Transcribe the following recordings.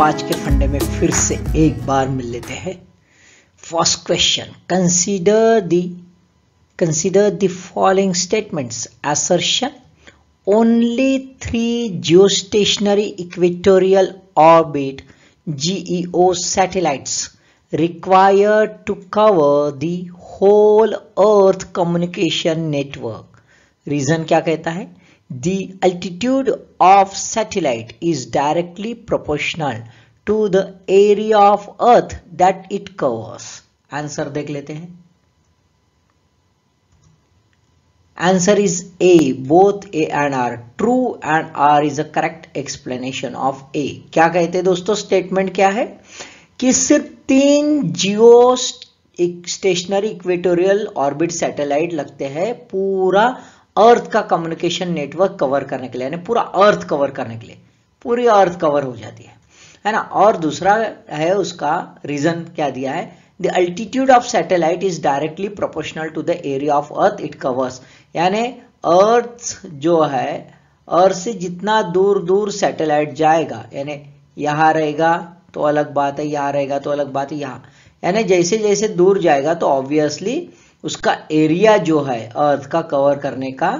पांच के फंडे में फिर से एक बार मिल लेते हैं first question consider the consider the following statements assertion only three geostationary equatorial orbit GEO satellites require to cover the whole earth communication network reason क्या कहता है the altitude of satellite is directly proportional to the area of earth that it covers answer dekh lete hain answer is a both a and r true and r is a correct explanation of a kya kehte हैं dosto statement kya hai ki sirf teen geo stationary equatorial orbit satellite lagte हैं pura अर्थ का communication network cover करने के लिए यानी पूरा अर्थ cover करने के लिए पूरी अर्थ कवर हो जाती है है ना और दूसरा है उसका रीजन क्या दिया है the altitude of satellite is directly proportional to the area of earth it covers यानी अर्थ जो है अर्थ से जितना दूर दूर सैटेलाइट जाएगा यानी यहां रहेगा तो अलग बात है यहां रहेगा तो अलग बात है यहां यानी जैसे जैसे दूर जाएगा तो ऑब्वियसली उसका एरिया जो है अर्थ का कवर करने का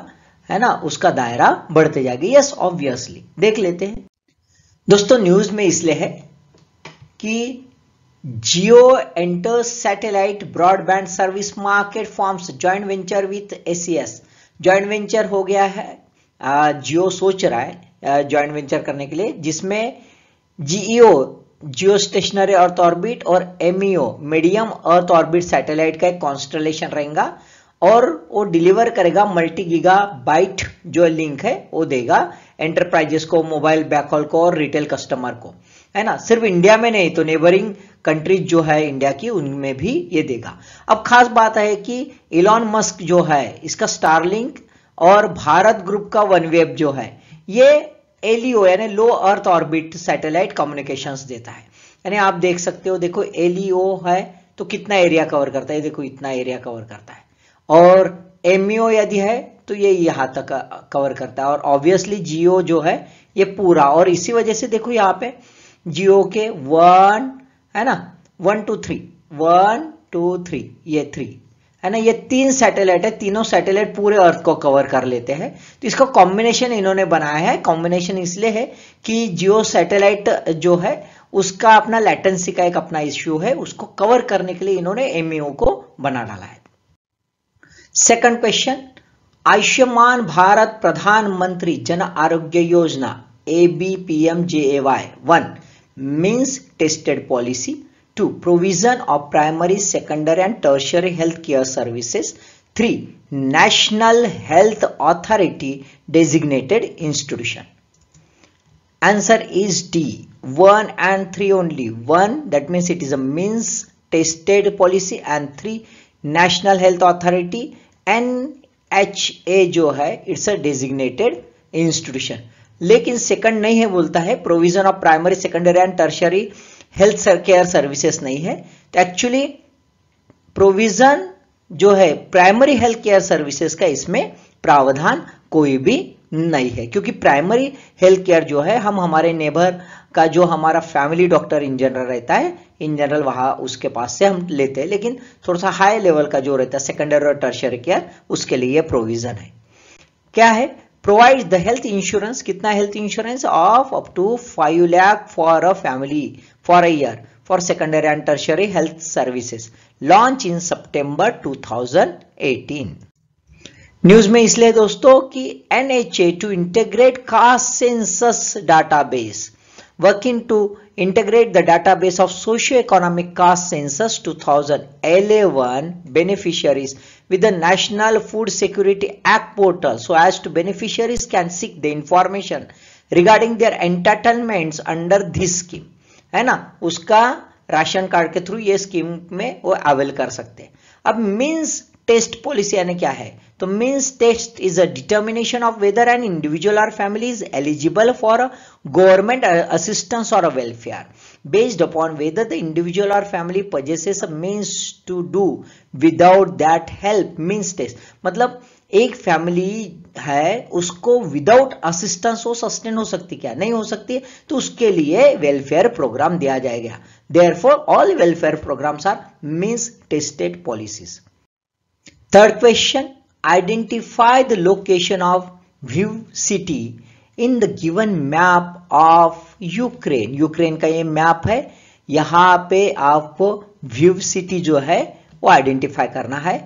है ना उसका दायरा बढ़ते जाएगा यस ऑब्वियसली देख लेते हैं दोस्तों न्यूज में इसलिए है कि Jio enter satellite broadband service market forms joint venture with ACS joint venture हो गया है जियो सोच रहा है ज्वाइंट वेंचर करने के लिए जिसमें GEO geostationary earth orbit और MEO medium earth orbit satellite का एक कॉन्स्टलेशन रहेगा और वो डिलीवर करेगा मल्टी गीगा बाइट जो लिंक है वो देगा एंटरप्राइजेस को मोबाइल बैकहॉल को और रिटेल कस्टमर को है ना सिर्फ इंडिया में नहीं तो नेबरिंग कंट्रीज जो है इंडिया की उनमें भी ये देगा अब खास बात है कि इलॉन मस्क जो है इसका स्टारलिंक और भारत ग्रुप का वन वेब जो है ये एलईओ यानी low earth orbit satellite communication देता है यानी आप देख सकते हो देखो एलईओ e है तो कितना एरिया कवर करता है देखो इतना एरिया कवर करता है और एमईओ e यदि है तो ये यहां तक कवर करता है और ऑब्वियसली जियो जो है ये पूरा और इसी वजह से देखो यहां पे जियो के वन है ना one two three one two three ये थ्री है ना ये तीन सैटेलाइट है तीनों सैटेलाइट पूरे अर्थ को कवर कर लेते हैं तो इसका कॉम्बिनेशन इन्होंने बनाया है कॉम्बिनेशन इसलिए है कि जियो सैटेलाइट जो है उसका अपना लैटेंसी का एक अपना इश्यू है उसको कवर करने के लिए इन्होंने एमईओ e को बना डाला है सेकंड क्वेश्चन आयुष्मान भारत प्रधानमंत्री Jan Arogya Yojana A B P M J A Y one means tested policy 2. Provision of primary, secondary and tertiary health care services. 3. National Health Authority designated institution. Answer is D. 1 and 3 only. 1 that means it is a means tested policy and 3 National Health Authority NHA जो है it's a designated institution लेकिन second नहीं है बोलता है provision of primary secondary and tertiary health care services नहीं है तो एक्चुअली प्रोविजन जो है प्राइमरी हेल्थ केयर सर्विसेज का इसमें प्रावधान कोई भी नहीं है क्योंकि प्राइमरी हेल्थ केयर जो है हम हमारे नेबर का जो हमारा फैमिली डॉक्टर इन जनरल रहता है इन जनरल वहाँ उसके पास से हम लेते हैं लेकिन थोड़ा सा हाई लेवल का जो रहता है सेकेंडरी और टर्शरी केयर उसके लिए प्रोविजन है क्या है प्रोवाइड द हेल्थ इंश्योरेंस कितना health insurance of up to five lakh for a family for a year for secondary and tertiary health services launched in September 2018. News में इसलिए दोस्तों कि NHA H A to integrate caste census database integrate the database of socio-economic caste census 2011 beneficiaries with the national food security act portal so as to beneficiaries can seek the information regarding their entitlements under this scheme है ना उसका ration card के through ये scheme में वो avail कर सकते हैं अब मीन्स टेस्ट पॉलिसी यानी क्या है तो means test is a determination of whether an individual or family is eligible for government assistance और welfare based upon whether the individual or family possesses means to do without that help means test मतलब एक family है उसको without assistance वो sustain हो सकती क्या नहीं हो सकती तो उसके लिए वेलफेयर प्रोग्राम दिया जाएगा there for all welfare programs are means tested policies third question identify the location of Lviv city in the given map of Ukraine Ukraine का ये मैप है यहां पे आपको व्यू सिटी जो है वो आइडेंटिफाई करना है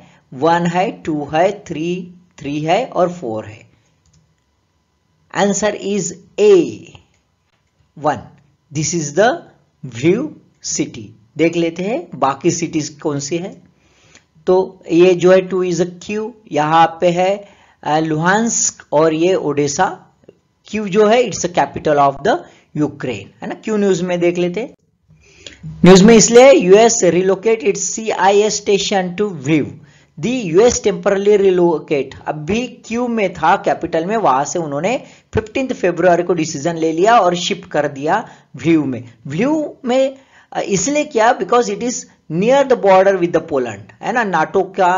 वन है टू है थ्री थ्री है और फोर है answer is A one this is the Lviv city देख लेते हैं बाकी सिटीज कौन सी है तो ये जो है टू इज अ क्यू यहां पे है लुहानस्क uh, और ये ओडेसा क्यू जो है it's a capital of the Ukraine है ना क्यू न्यूज में देख लेते न्यूज में इसलिए US relocate its C I S station to Lviv the US temporarily relocate अब भी क्यू में था कैपिटल में वहां से उन्होंने फिफ्टींथ फेब्रुआरी को डिसीजन ले लिया और शिफ्ट कर दिया व्यू में व्यू में इसलिए क्या because it is near the border with the Poland है ना नाटो का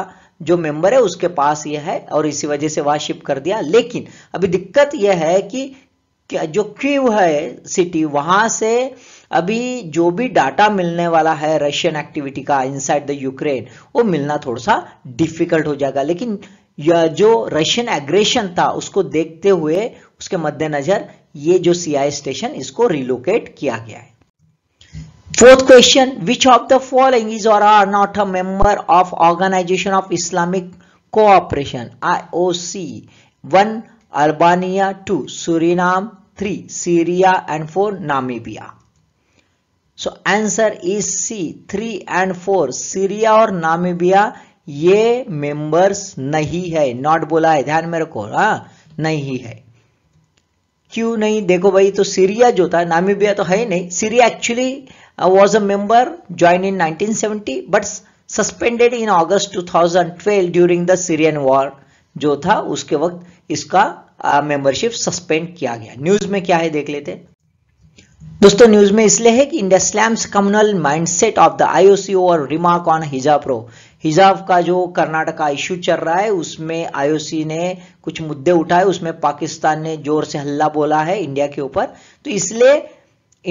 जो मेंबर है उसके पास यह है और इसी वजह से वहां शिफ्ट कर दिया लेकिन अभी दिक्कत यह है कि जो क्यू है सिटी वहां से अभी जो भी डाटा मिलने वाला है रशियन एक्टिविटी का इनसाइड द यूक्रेन वो मिलना थोड़ा सा डिफिकल्ट हो जाएगा लेकिन यह जो रशियन एग्रेशन था उसको देखते हुए उसके मद्देनजर ये जो सीआई स्टेशन इसको रिलोकेट किया गया है fourth question which of the following is or are not a member of Organisation of Islamic Cooperation IOC one Albania two Suriname three Syria and four Namibia so answer is C three and four Syria और Namibia ये members नहीं है not बोला है ध्यान में रखो हा नहीं है क्यों नहीं देखो भाई तो सीरिया जो था नामिबिया तो है नहीं Syria actually was a member join in 1970 but suspended in August 2012 during the Syrian war जो था उसके वक्त इसका मेंबरशिप uh, सस्पेंड किया गया न्यूज में क्या है देख लेते हैं दोस्तों न्यूज में इसलिए है कि India slams communal mindset of the IOC और remark on hijab pro hijab का जो कर्नाटक का इश्यू चल रहा है उसमें आईओसी ने कुछ मुद्दे उठाए उसमें पाकिस्तान ने जोर से हल्ला बोला है इंडिया के ऊपर तो इसलिए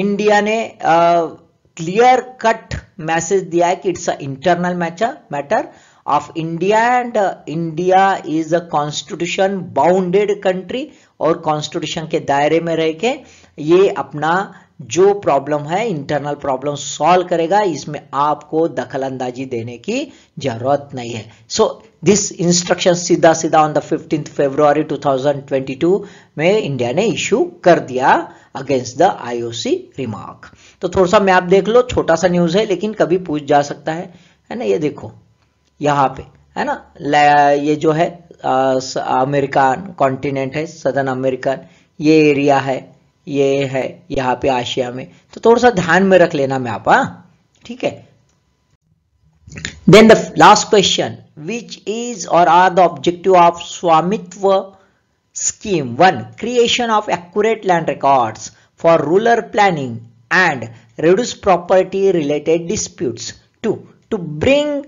इंडिया ने क्लियर कट मैसेज दिया है कि it's a internal matter of India and India is a constitution bounded country और कॉन्स्टिट्यूशन के दायरे में रह के ये अपना जो प्रॉब्लम है इंटरनल प्रॉब्लम सॉल्व करेगा इसमें आपको दखल अंदाजी देने की जरूरत नहीं है सो दिस इंस्ट्रक्शन सीधा सीधा ऑन द फिफ्टीन फेब्रुआरी 2022 में इंडिया ने इश्यू कर दिया अगेंस्ट द आईओसी रिमार्क तो थोड़ा सा मैप देख लो छोटा सा न्यूज है लेकिन कभी पूछ जा सकता है है ना ये देखो यहाँ पे है ना ये जो है अमेरिकन कॉन्टिनेंट है सदर्न अमेरिकन ये एरिया है ये है यहां पे आशिया में तो थोड़ा सा ध्यान में रख लेना मैं आप हाँ? ठीक है then the last question which is or are the objective of Swamitva scheme one creation of accurate land record for rural planning and reduce property related dispute two two bring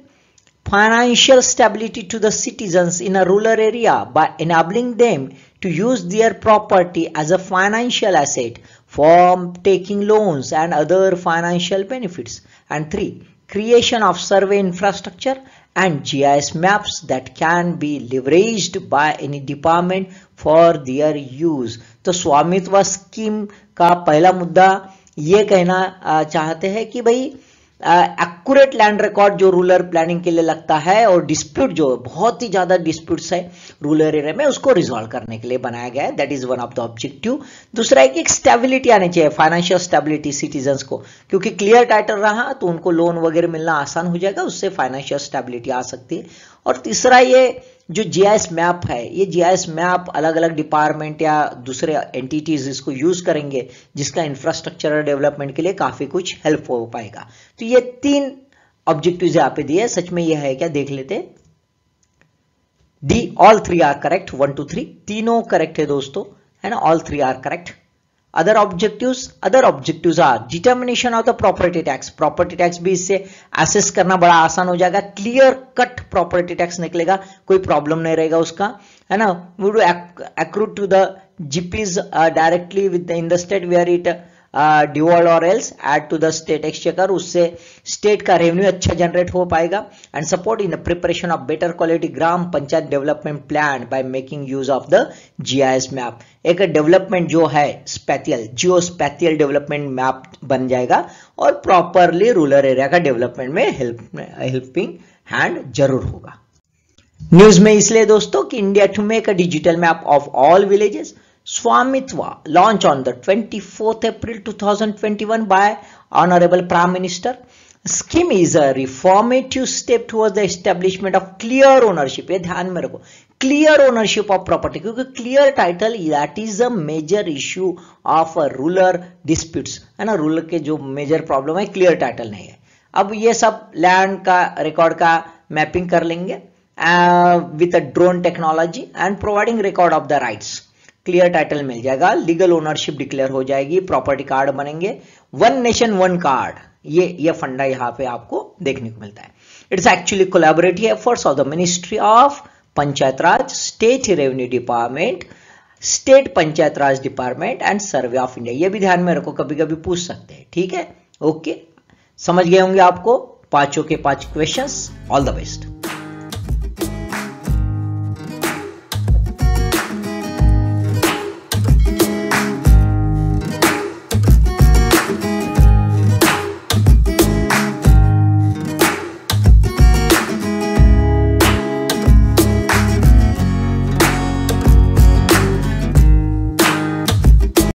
financial stability to the citizen in a rural area by enabling them to use their property as a financial asset for taking loans and other financial benefits. And three, creation of survey infrastructure and GIS maps that can be leveraged by any department for their use तो Swamitva scheme का पहला मुद्दा ये कहना चाहते हैं कि भाई एक्यूरेट लैंड रिकॉर्ड जो रूरल प्लानिंग के लिए लगता है और डिस्प्यूट जो बहुत ही ज्यादा डिस्प्यूट्स है रूरल एरिया में उसको रिजॉल्व करने के लिए बनाया गया है that is one of the objective दूसरा एक, एक स्टेबिलिटी आनी चाहिए फाइनेंशियल स्टेबिलिटी सिटीजन को क्योंकि क्लियर टाइटल रहा तो उनको लोन वगैरह मिलना आसान हो जाएगा उससे फाइनेंशियल स्टेबिलिटी आ सकती है और तीसरा ये जो जीआईएस मैप है ये जीआईएस मैप अलग अलग डिपार्टमेंट या दूसरे एंटिटीज इसको यूज करेंगे जिसका इंफ्रास्ट्रक्चर डेवलपमेंट के लिए काफी कुछ हेल्प हो पाएगा तो ये तीन ऑब्जेक्टिव यहाँ पे दिए सच में यह है क्या देख लेते the all three are correct one two three तीनों करेक्ट है दोस्तों है ना all three are correct other objectives other objectives are determination of the property tax property tax भी इससे assess करना बड़ा आसान हो जाएगा clear cut property tax निकलेगा कोई problem नहीं रहेगा उसका है ना would accrue to the GPs uh, directly with the, in the state where it uh, dual or else add to the state exchequer उससे स्टेट का रेवेन्यू अच्छा जनरेट हो पाएगा and support in the preparation of better quality gram panchayat development plan by making use of the GIS map एक development जो है स्पैथियल जियो स्पैथियल development map बन जाएगा और प्रॉपरली रूरल एरिया का डेवलपमेंट में हेल्पिंग हैंड जरूर होगा न्यूज में इसलिए दोस्तों कि India to make a digital map of all villages Swamitva launched on the 24th April 2021 by Honorable Prime Minister. Scheme is a reformative step towards the establishment of clear ownership. ये ध्यान में रखो clear ownership of property क्योंकि clear title that is a major issue of rural dispute है ना rural के जो major problem है क्लियर टाइटल नहीं है अब ये सब लैंड का रिकॉर्ड का मैपिंग कर लेंगे with a drone technology and providing record of the rights clear title मिल जाएगा लीगल ओनरशिप डिक्लेयर हो जाएगी प्रॉपर्टी कार्ड बनेंगे वन नेशन वन कार्ड ये ये फंडा यहाँ पे आपको देखने को मिलता है it's actually collaborative efforts of the ministry of panchayat raj state revenue department state panchayat raj department and Survey of India ये भी ध्यान में रखो कभी कभी पूछ सकते हैं ठीक है ओके समझ गए होंगे आपको पांचों के पांच क्वेश्चंस ऑल द बेस्ट